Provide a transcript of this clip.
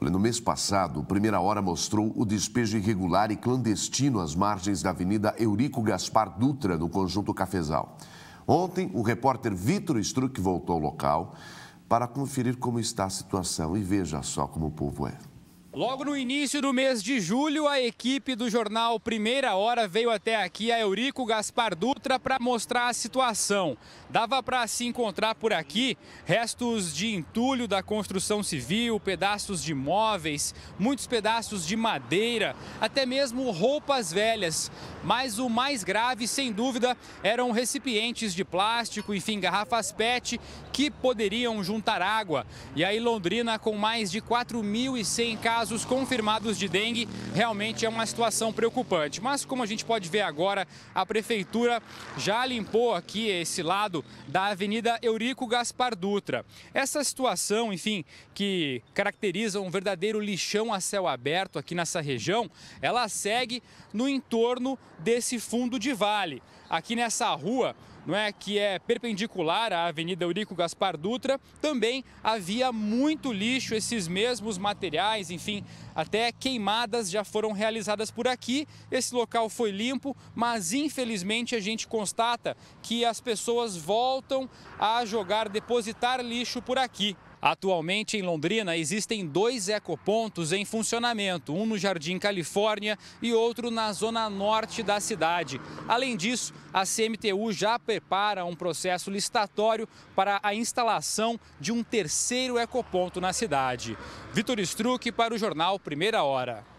Olha, no mês passado, Primeira Hora mostrou o despejo irregular e clandestino às margens da Avenida Eurico Gaspar Dutra, no Conjunto Cafezal. Ontem, o repórter Vitor Struck voltou ao local para conferir como está a situação e veja só como o povo é. Logo no início do mês de julho, a equipe do jornal Primeira Hora veio até aqui a Eurico Gaspar Dutra para mostrar a situação. Dava para se encontrar por aqui restos de entulho da construção civil, pedaços de móveis, muitos pedaços de madeira, até mesmo roupas velhas. Mas o mais grave, sem dúvida, eram recipientes de plástico, enfim, garrafas PET que poderiam juntar água. E aí Londrina, com mais de 4.100 casos casos confirmados de dengue. Realmente é uma situação preocupante. Mas como a gente pode ver agora, a prefeitura já limpou aqui esse lado da Avenida Eurico Gaspar Dutra. Essa situação, enfim, que caracteriza um verdadeiro lixão a céu aberto aqui nessa região, ela segue no entorno desse fundo de vale. Aqui nessa rua, não é, que é perpendicular à Avenida Eurico Gaspar Dutra, também havia muito lixo, esses mesmos materiais, enfim, até queimadas já foram realizadas por aqui. Esse local foi limpo, mas infelizmente a gente constata que as pessoas voltam a jogar, depositar lixo por aqui. Atualmente em Londrina existem dois ecopontos em funcionamento, um no Jardim Califórnia e outro na zona norte da cidade. Além disso, a CMTU já prepara um processo licitatório para a instalação de um terceiro ecoponto na cidade. Vitor Struck para o jornal Primeira Hora.